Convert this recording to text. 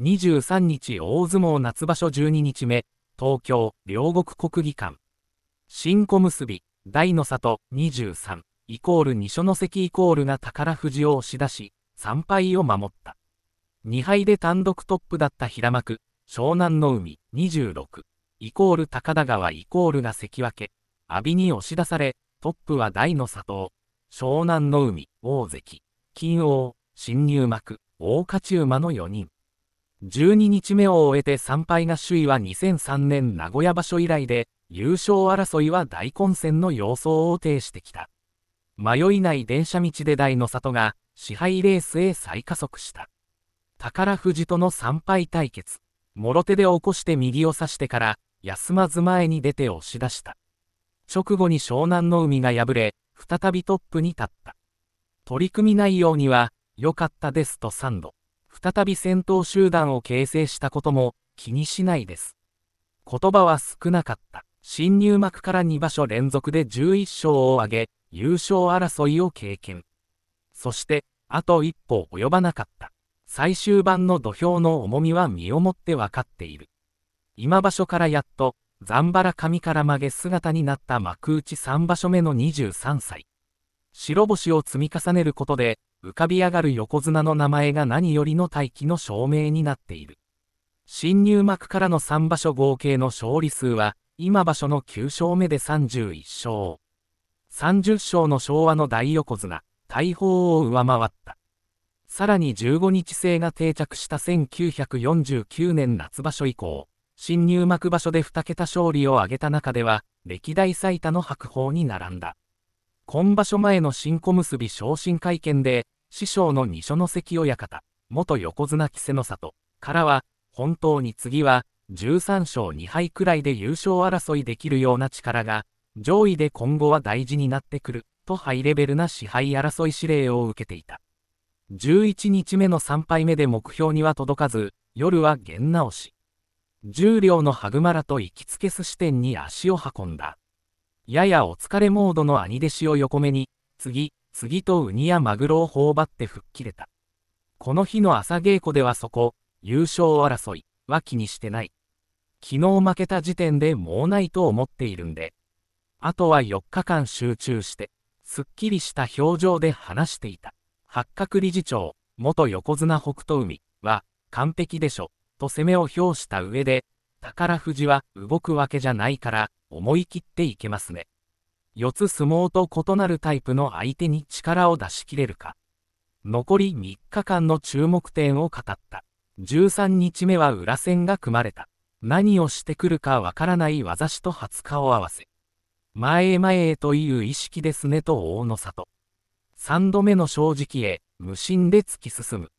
23日大相撲夏場所12日目、東京、両国国技館。新小結び、大の里、23、イコール二所ノ関イコールが宝富士を押し出し、3敗を守った。2敗で単独トップだった平幕、湘南の海、26、イコール高田川イコールが関脇、阿炎に押し出され、トップは大の里、湘南の海、大関、金王、新入幕、大勝ち馬の4人。12日目を終えて3敗が首位は2003年名古屋場所以来で、優勝争いは大混戦の様相を呈してきた。迷いない電車道で大の里が、支配レースへ再加速した。宝富士との3敗対決。もろ手で起こして右を差してから、休まず前に出て押し出した。直後に湘南の海が敗れ、再びトップに立った。取り組み内容には、良かったですと3度。再び戦闘集団を形成したことも気にしないです。言葉は少なかった。新入幕から2場所連続で11勝を挙げ、優勝争いを経験。そして、あと一歩及ばなかった。最終盤の土俵の重みは身をもって分かっている。今場所からやっと、ザンバラ髪から曲げ姿になった幕内3場所目の23歳。白星を積み重ねることで、浮かび上がる横綱の名前が何よりの大器の証明になっている。新入幕からの3場所合計の勝利数は、今場所の9勝目で31勝。30勝の昭和の大横綱、大砲を上回った。さらに15日制が定着した1949年夏場所以降、新入幕場所で2桁勝利を挙げた中では、歴代最多の白鵬に並んだ。今場所前の新小結昇進会見で、師匠の二所ノ関親方、元横綱稀勢の里からは、本当に次は、13勝2敗くらいで優勝争いできるような力が、上位で今後は大事になってくる、とハイレベルな支配争い指令を受けていた。11日目の3敗目で目標には届かず、夜は弦直し。重量のハグマラと行きつけ寿司店に足を運んだ。ややお疲れモードの兄弟子を横目に、次、次とウニやマグロを頬張って吹っ切れた。この日の朝稽古ではそこ、優勝争いは気にしてない。昨日負けた時点でもうないと思っているんで。あとは4日間集中して、すっきりした表情で話していた。八角理事長、元横綱北斗海は、完璧でしょ、と攻めを表した上で、宝富士は動くわけじゃないから、思い切っていけますね。四つ相撲と異なるタイプの相手に力を出し切れるか。残り3日間の注目点を語った。13日目は裏線が組まれた。何をしてくるかわからない技師と初顔合わせ。前へ前へという意識ですねと大野里。3度目の正直へ、無心で突き進む。